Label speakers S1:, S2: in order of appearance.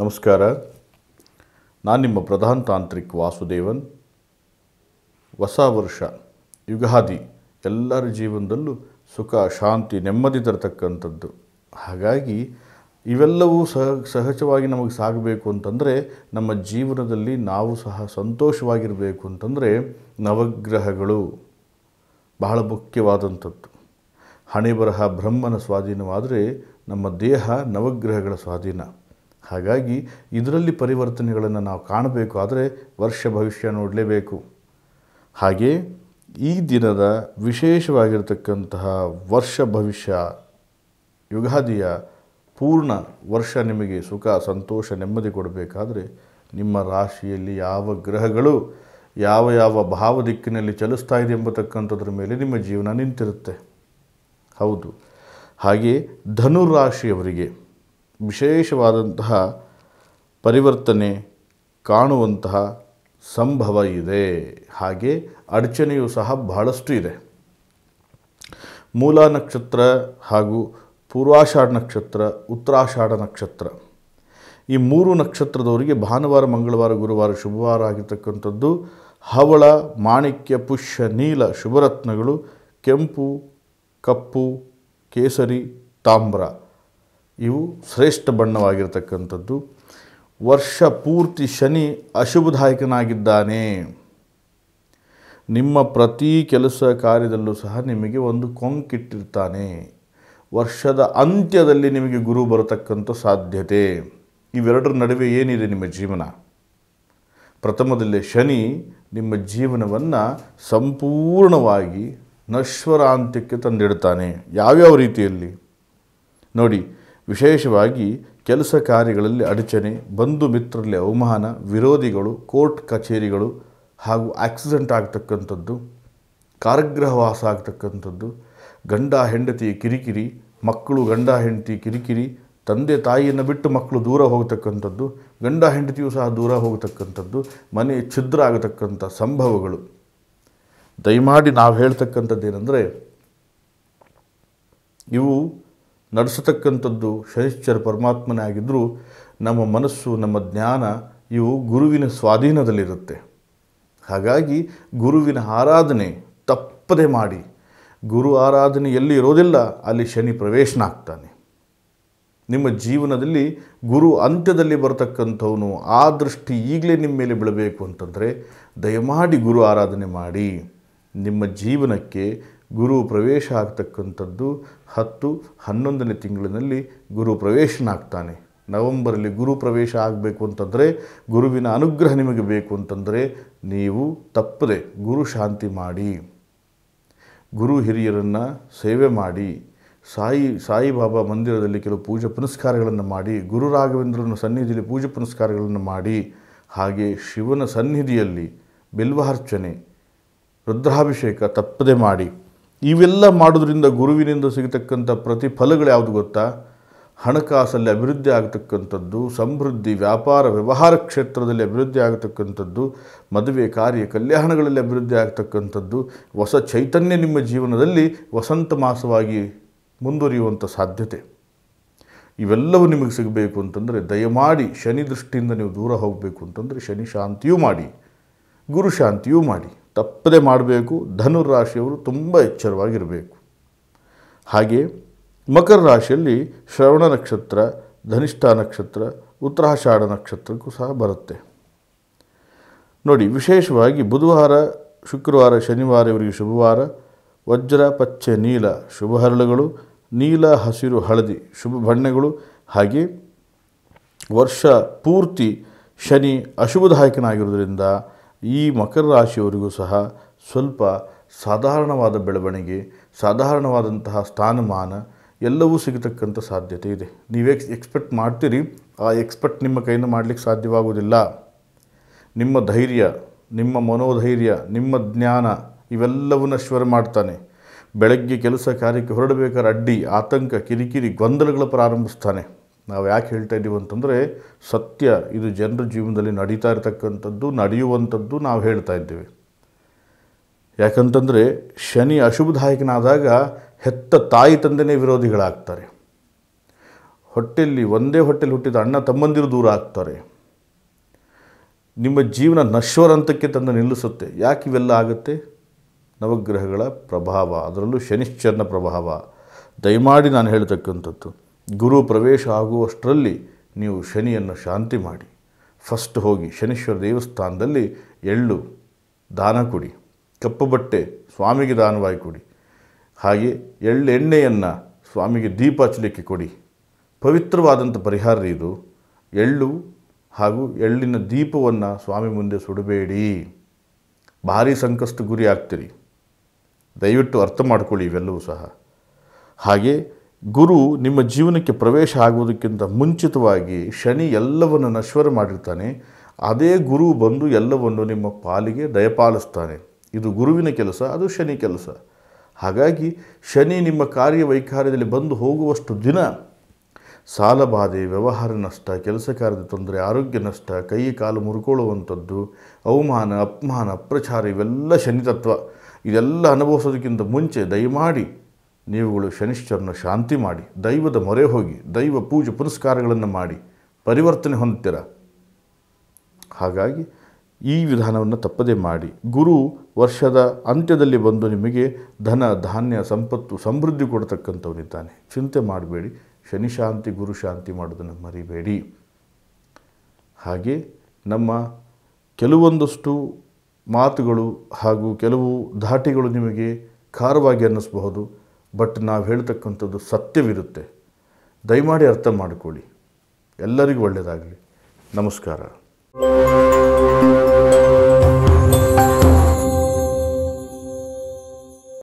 S1: ನಮಸ್ಕಾರ ನಾನು ನಿಮ್ಮ ಪ್ರಧಾನ ತಾಂತ್ರಿಕ್ ವಾಸುದೇವನ್ ಹೊಸ ವರ್ಷ ಯುಗಾದಿ ಎಲ್ಲರ ಜೀವನದಲ್ಲೂ ಸುಖ ಶಾಂತಿ ನೆಮ್ಮದಿ ತರತಕ್ಕಂಥದ್ದು ಹಾಗಾಗಿ ಇವೆಲ್ಲವೂ ಸಹ ಸಹಜವಾಗಿ ನಮಗೆ ಸಾಗಬೇಕು ಅಂತಂದರೆ ನಮ್ಮ ಜೀವನದಲ್ಲಿ ನಾವು ಸಹ ಸಂತೋಷವಾಗಿರಬೇಕು ಅಂತಂದರೆ ನವಗ್ರಹಗಳು ಬಹಳ ಮುಖ್ಯವಾದಂಥದ್ದು ಹಣೆ ಬರಹ ಬ್ರಹ್ಮನ ಸ್ವಾಧೀನವಾದರೆ ನಮ್ಮ ದೇಹ ನವಗ್ರಹಗಳ ಸ್ವಾಧೀನ ಹಾಗಾಗಿ ಇದರಲ್ಲಿ ಪರಿವರ್ತನೆಗಳನ್ನು ನಾವು ಕಾಣಬೇಕು ಆದರೆ ವರ್ಷ ಭವಿಷ್ಯ ನೋಡಲೇಬೇಕು ಹಾಗೆ ಈ ದಿನದ ವಿಶೇಷವಾಗಿರತಕ್ಕಂತಹ ವರ್ಷ ಭವಿಷ್ಯ ಯುಗಾದಿಯ ಪೂರ್ಣ ವರ್ಷ ನಿಮಗೆ ಸುಖ ಸಂತೋಷ ನೆಮ್ಮದಿ ಕೊಡಬೇಕಾದರೆ ನಿಮ್ಮ ರಾಶಿಯಲ್ಲಿ ಯಾವ ಗ್ರಹಗಳು ಯಾವ ಯಾವ ಭಾವ ದಿಕ್ಕಿನಲ್ಲಿ ಚಲಿಸ್ತಾ ಇದೆ ಎಂಬತಕ್ಕಂಥದ್ರ ಮೇಲೆ ನಿಮ್ಮ ಜೀವನ ನಿಂತಿರುತ್ತೆ ಹೌದು ಹಾಗೆಯೇ ಧನುರಾಶಿಯವರಿಗೆ ವಿಶೇಷವಾದಂತಹ ಪರಿವರ್ತನೆ ಕಾಣುವಂತಹ ಸಂಭವ ಇದೆ ಹಾಗೆ ಅಡಚಣೆಯು ಸಹ ಬಹಳಷ್ಟು ಇದೆ ಮೂಲ ನಕ್ಷತ್ರ ಹಾಗೂ ಪೂರ್ವಾಷಾಢ ನಕ್ಷತ್ರ ಉತ್ತರಾಷಾಢ ನಕ್ಷತ್ರ ಈ ಮೂರು ನಕ್ಷತ್ರದವರಿಗೆ ಭಾನುವಾರ ಮಂಗಳವಾರ ಗುರುವಾರ ಶುಭವಾರ ಆಗಿರ್ತಕ್ಕಂಥದ್ದು ಹವಳ ಮಾಣಿಕ್ಯ ಪುಷ್ಯ ನೀಲ ಶುಭರತ್ನಗಳು ಕೆಂಪು ಕಪ್ಪು ಕೇಸರಿ ತಾಮ್ರ ಇವು ಶ್ರೇಷ್ಠ ಬಣ್ಣವಾಗಿರ್ತಕ್ಕಂಥದ್ದು ವರ್ಷ ಪೂರ್ತಿ ಶನಿ ಅಶುಭದಾಯಕನಾಗಿದ್ದಾನೆ ನಿಮ್ಮ ಪ್ರತಿ ಕೆಲಸ ಕಾರ್ಯದಲ್ಲೂ ಸಹ ನಿಮಗೆ ಒಂದು ಕೊಂಕಿಟ್ಟಿರ್ತಾನೆ ವರ್ಷದ ಅಂತ್ಯದಲ್ಲಿ ನಿಮಗೆ ಗುರು ಬರತಕ್ಕಂಥ ಸಾಧ್ಯತೆ ಇವೆರಡರ ನಡುವೆ ಏನಿದೆ ನಿಮ್ಮ ಜೀವನ ಪ್ರಥಮದಲ್ಲಿ ಶನಿ ನಿಮ್ಮ ಜೀವನವನ್ನು ಸಂಪೂರ್ಣವಾಗಿ ನಶ್ವರಾಂತ್ಯಕ್ಕೆ ತಂದಿಡ್ತಾನೆ ಯಾವ್ಯಾವ ರೀತಿಯಲ್ಲಿ ನೋಡಿ ವಿಶೇಷವಾಗಿ ಕೆಲಸ ಕಾರ್ಯಗಳಲ್ಲಿ ಅಡಚಣೆ ಬಂಧು ಮಿತ್ರರಲ್ಲಿ ಅವಮಾನ ವಿರೋಧಿಗಳು ಕೋರ್ಟ್ ಕಚೇರಿಗಳು ಹಾಗೂ ಆಕ್ಸಿಡೆಂಟ್ ಆಗ್ತಕ್ಕಂಥದ್ದು ಕಾರಾಗೃಹವಾಸ ಆಗ್ತಕ್ಕಂಥದ್ದು ಗಂಡ ಹೆಂಡತಿ ಕಿರಿಕಿರಿ ಮಕ್ಕಳು ಗಂಡ ಹೆಂಡತಿ ಕಿರಿಕಿರಿ ತಂದೆ ತಾಯಿಯನ್ನು ಬಿಟ್ಟು ಮಕ್ಕಳು ದೂರ ಹೋಗತಕ್ಕಂಥದ್ದು ಗಂಡ ಹೆಂಡತಿಯು ಸಹ ದೂರ ಹೋಗತಕ್ಕಂಥದ್ದು ಮನೆ ಛಿದ್ರ ಆಗತಕ್ಕಂಥ ಸಂಭವಗಳು ದಯಮಾಡಿ ನಾವು ಹೇಳ್ತಕ್ಕಂಥದ್ದೇನೆಂದರೆ ಇವು ನಡೆಸತಕ್ಕಂಥದ್ದು ಶನಿಶ್ಚರ ಪರಮಾತ್ಮನೇ ಆಗಿದ್ದರೂ ನಮ್ಮ ಮನಸ್ಸು ನಮ್ಮ ಜ್ಞಾನ ಇವು ಗುರುವಿನ ಸ್ವಾಧೀನದಲ್ಲಿರುತ್ತೆ ಹಾಗಾಗಿ ಗುರುವಿನ ಆರಾಧನೆ ತಪ್ಪದೆ ಮಾಡಿ ಗುರು ಆರಾಧನೆ ಎಲ್ಲಿ ಇರೋದಿಲ್ಲ ಅಲ್ಲಿ ಶನಿ ಪ್ರವೇಶನ ಆಗ್ತಾನೆ ನಿಮ್ಮ ಜೀವನದಲ್ಲಿ ಗುರು ಅಂತ್ಯದಲ್ಲಿ ಬರತಕ್ಕಂಥವನು ಆ ದೃಷ್ಟಿ ಈಗಲೇ ನಿಮ್ಮ ಮೇಲೆ ಬೀಳಬೇಕು ಅಂತಂದರೆ ದಯಮಾಡಿ ಗುರು ಆರಾಧನೆ ಮಾಡಿ ನಿಮ್ಮ ಜೀವನಕ್ಕೆ ಗುರು ಪ್ರವೇಶ ಆಗ್ತಕ್ಕಂಥದ್ದು ಹತ್ತು ಹನ್ನೊಂದನೇ ತಿಂಗಳಿನಲ್ಲಿ ಗುರು ಪ್ರವೇಶನಾಗ್ತಾನೆ ನವೆಂಬರಲ್ಲಿ ಗುರು ಪ್ರವೇಶ ಆಗಬೇಕು ಅಂತಂದರೆ ಗುರುವಿನ ಅನುಗ್ರಹ ನಿಮಗೆ ಬೇಕು ಅಂತಂದರೆ ನೀವು ತಪ್ಪದೆ ಗುರು ಶಾಂತಿ ಮಾಡಿ ಗುರು ಹಿರಿಯರನ್ನು ಸೇವೆ ಮಾಡಿ ಸಾಯಿ ಸಾಯಿಬಾಬಾ ಮಂದಿರದಲ್ಲಿ ಕೆಲವು ಪೂಜೆ ಪುನಸ್ಕಾರಗಳನ್ನು ಮಾಡಿ ಗುರು ರಾಘವೇಂದ್ರನ ಸನ್ನಿಧಿಯಲ್ಲಿ ಪೂಜೆ ಪುನಸ್ಕಾರಗಳನ್ನು ಮಾಡಿ ಹಾಗೆ ಶಿವನ ಸನ್ನಿಧಿಯಲ್ಲಿ ಬಿಲ್ವಾರ್ಚನೆ ರುದ್ರಾಭಿಷೇಕ ತಪ್ಪದೆ ಮಾಡಿ ಇವೆಲ್ಲ ಮಾಡೋದ್ರಿಂದ ಗುರುವಿನಿಂದ ಸಿಗತಕ್ಕಂಥ ಪ್ರತಿಫಲಗಳು ಯಾವುದು ಗೊತ್ತಾ ಹಣಕಾಸಲ್ಲಿ ಅಭಿವೃದ್ಧಿ ಆಗತಕ್ಕಂಥದ್ದು ಸಮೃದ್ಧಿ ವ್ಯಾಪಾರ ವ್ಯವಹಾರ ಕ್ಷೇತ್ರದಲ್ಲಿ ಅಭಿವೃದ್ಧಿ ಆಗತಕ್ಕಂಥದ್ದು ಮದುವೆ ಕಾರ್ಯ ಕಲ್ಯಾಣಗಳಲ್ಲಿ ಅಭಿವೃದ್ಧಿ ಆಗ್ತಕ್ಕಂಥದ್ದು ಹೊಸ ಚೈತನ್ಯ ನಿಮ್ಮ ಜೀವನದಲ್ಲಿ ವಸಂತ ಮಾಸವಾಗಿ ಮುಂದುವರಿಯುವಂಥ ಸಾಧ್ಯತೆ ಇವೆಲ್ಲವೂ ನಿಮಗೆ ಸಿಗಬೇಕು ಅಂತಂದರೆ ದಯಮಾಡಿ ಶನಿ ದೃಷ್ಟಿಯಿಂದ ನೀವು ದೂರ ಹೋಗಬೇಕು ಅಂತಂದರೆ ಶನಿ ಶಾಂತಿಯೂ ಮಾಡಿ ಗುರು ಶಾಂತಿಯೂ ಮಾಡಿ ತಪ್ಪದೆ ಮಾಡಬೇಕು ಧನುರ್ ರಾಶಿಯವರು ತುಂಬ ಎಚ್ಚರವಾಗಿರಬೇಕು ಹಾಗೆ ಮಕರ ರಾಶಿಯಲ್ಲಿ ಶ್ರವಣ ನಕ್ಷತ್ರ ಧನಿಷ್ಠ ನಕ್ಷತ್ರ ಉತ್ತರಾಷಾಢ ನಕ್ಷತ್ರಕ್ಕೂ ಸಹ ಬರುತ್ತೆ ನೋಡಿ ವಿಶೇಷವಾಗಿ ಬುಧವಾರ ಶುಕ್ರವಾರ ಶನಿವಾರ ಇವರಿಗೆ ಶುಭವಾರ ವಜ್ರ ಪಚ್ಚೆ ನೀಲ ಶುಭ ಹರಳುಗಳು ನೀಲ ಹಸಿರು ಹಳದಿ ಶುಭ ಬಣ್ಣಗಳು ಹಾಗೆ ವರ್ಷ ಪೂರ್ತಿ ಶನಿ ಅಶುಭದಾಯಕನಾಗಿರೋದ್ರಿಂದ ಈ ಮಕರ ರಾಶಿಯವರಿಗೂ ಸಹ ಸ್ವಲ್ಪ ಸಾಧಾರಣವಾದ ಬೆಳವಣಿಗೆ ಸಾಧಾರಣವಾದಂತಹ ಸ್ಥಾನಮಾನ ಎಲ್ಲವೂ ಸಿಗತಕ್ಕಂಥ ಸಾಧ್ಯತೆ ಇದೆ ನೀವು ಎಕ್ಸ್ಪೆಕ್ಟ್ ಮಾಡ್ತೀರಿ ಆ ಎಕ್ಸ್ಪೆಕ್ಟ್ ನಿಮ್ಮ ಕೈಯಿಂದ ಮಾಡಲಿಕ್ಕೆ ಸಾಧ್ಯವಾಗುವುದಿಲ್ಲ ನಿಮ್ಮ ಧೈರ್ಯ ನಿಮ್ಮ ಮನೋಧೈರ್ಯ ನಿಮ್ಮ ಜ್ಞಾನ ಇವೆಲ್ಲವನ್ನ ಶ್ವರ ಮಾಡ್ತಾನೆ ಬೆಳಗ್ಗೆ ಕೆಲಸ ಕಾರ್ಯಕ್ಕೆ ಹೊರಡಬೇಕಾದ್ರೆ ಅಡ್ಡಿ ಆತಂಕ ಕಿರಿಕಿರಿ ಗೊಂದಲಗಳು ಪ್ರಾರಂಭಿಸ್ತಾನೆ ನಾವು ಯಾಕೆ ಹೇಳ್ತಾ ಇದ್ದೀವಿ ಅಂತಂದರೆ ಸತ್ಯ ಇದು ಜನರ ಜೀವನದಲ್ಲಿ ನಡೀತಾ ಇರತಕ್ಕಂಥದ್ದು ನಡೆಯುವಂಥದ್ದು ನಾವು ಹೇಳ್ತಾ ಇದ್ದೀವಿ ಯಾಕಂತಂದರೆ ಶನಿ ಅಶುಭದಾಯಕನಾದಾಗ ಹೆತ್ತ ತಾಯಿ ತಂದೆನೇ ವಿರೋಧಿಗಳಾಗ್ತಾರೆ ಹೊಟ್ಟೆಯಲ್ಲಿ ಒಂದೇ ಹೊಟ್ಟೆಲಿ ಹುಟ್ಟಿದ ಅಣ್ಣ ತಮ್ಮಂದಿರು ದೂರ ಆಗ್ತಾರೆ ನಿಮ್ಮ ಜೀವನ ಹಂತಕ್ಕೆ ತಂದು ನಿಲ್ಲಿಸುತ್ತೆ ಯಾಕೆ ಇವೆಲ್ಲ ಆಗುತ್ತೆ ನವಗ್ರಹಗಳ ಪ್ರಭಾವ ಅದರಲ್ಲೂ ಶನಿಶ್ಚರನ ಪ್ರಭಾವ ದಯಮಾಡಿ ನಾನು ಹೇಳ್ತಕ್ಕಂಥದ್ದು ಗುರು ಪ್ರವೇಶ ಆಗುವಷ್ಟರಲ್ಲಿ ನೀವು ಶನಿಯನ್ನು ಶಾಂತಿ ಮಾಡಿ ಫಸ್ಟ್ ಹೋಗಿ ಶನೀಶ್ವರ ದೇವಸ್ಥಾನದಲ್ಲಿ ಎಳ್ಳು ದಾನ ಕೊಡಿ ಕಪ್ಪು ಬಟ್ಟೆ ಸ್ವಾಮಿಗೆ ದಾನವಾಗಿ ಕೊಡಿ ಹಾಗೆ ಎಳ್ಳೆಣ್ಣೆಯನ್ನು ಸ್ವಾಮಿಗೆ ದೀಪ ಹಚ್ಚಲಿಕ್ಕೆ ಕೊಡಿ ಪವಿತ್ರವಾದಂಥ ಪರಿಹಾರ ಇದು ಎಳ್ಳು ಹಾಗೂ ಎಳ್ಳಿನ ದೀಪವನ್ನು ಸ್ವಾಮಿ ಮುಂದೆ ಸುಡಬೇಡಿ ಭಾರಿ ಸಂಕಷ್ಟ ಗುರಿ ಆಗ್ತೀರಿ ದಯವಿಟ್ಟು ಅರ್ಥ ಮಾಡ್ಕೊಳ್ಳಿ ಇವೆಲ್ಲವೂ ಸಹ ಹಾಗೆ ಗುರು ನಿಮ್ಮ ಜೀವನಕ್ಕೆ ಪ್ರವೇಶ ಆಗುವುದಕ್ಕಿಂತ ಮುಂಚಿತವಾಗಿ ಶನಿ ಎಲ್ಲವನ್ನು ನಶ್ವರ ಮಾಡಿರ್ತಾನೆ ಅದೇ ಗುರು ಬಂದು ಎಲ್ಲವನ್ನು ನಿಮ್ಮ ಪಾಲಿಗೆ ದಯಪಾಲಿಸ್ತಾನೆ ಇದು ಗುರುವಿನ ಕೆಲಸ ಅದು ಶನಿ ಕೆಲಸ ಹಾಗಾಗಿ ಶನಿ ನಿಮ್ಮ ಕಾರ್ಯವೈಖಾರ್ಯದಲ್ಲಿ ಬಂದು ಹೋಗುವಷ್ಟು ದಿನ ಸಾಲಬಾಧೆ ವ್ಯವಹಾರ ನಷ್ಟ ಕೆಲಸ ಕಾರ್ಯದ ತೊಂದರೆ ಆರೋಗ್ಯ ನಷ್ಟ ಕೈ ಕಾಲು ಮುರುಕೊಳ್ಳುವಂಥದ್ದು ಅವಮಾನ ಅಪಮಾನ ಅಪ್ರಚಾರ ಇವೆಲ್ಲ ಶನಿತತ್ವ ಇದೆಲ್ಲ ಅನುಭವಿಸೋದಕ್ಕಿಂತ ಮುಂಚೆ ದಯಮಾಡಿ ನೀವುಗಳು ಶನಿಶ್ಚರನ ಶಾಂತಿ ಮಾಡಿ ದೈವದ ಮೊರೆ ಹೋಗಿ ದೈವ ಪೂಜೆ ಪುರಸ್ಕಾರಗಳನ್ನು ಮಾಡಿ ಪರಿವರ್ತನೆ ಹೊಂದ್ತೀರ ಹಾಗಾಗಿ ಈ ವಿಧಾನವನ್ನು ತಪ್ಪದೇ ಮಾಡಿ ಗುರು ವರ್ಷದ ಅಂತ್ಯದಲ್ಲಿ ಬಂದು ನಿಮಗೆ ಧನ ಧಾನ್ಯ ಸಂಪತ್ತು ಸಮೃದ್ಧಿ ಕೊಡ್ತಕ್ಕಂಥವನಿದ್ದಾನೆ ಚಿಂತೆ ಮಾಡಬೇಡಿ ಶನಿ ಶಾಂತಿ ಗುರು ಶಾಂತಿ ಮಾಡೋದನ್ನು ಮರಿಬೇಡಿ ಹಾಗೆ ನಮ್ಮ ಕೆಲವೊಂದಷ್ಟು ಮಾತುಗಳು ಹಾಗೂ ಕೆಲವು ಧಾಟಿಗಳು ನಿಮಗೆ ಖಾರವಾಗಿ ಅನ್ನಿಸ್ಬಹುದು ಬಟ್ ನಾವು ಹೇಳ್ತಕ್ಕಂಥದ್ದು ಸತ್ಯವಿರುತ್ತೆ ದಯಮಾಡಿ ಅರ್ಥ ಮಾಡಿಕೊಳ್ಳಿ ಎಲ್ಲರಿಗೂ ಒಳ್ಳೆಯದಾಗಲಿ ನಮಸ್ಕಾರ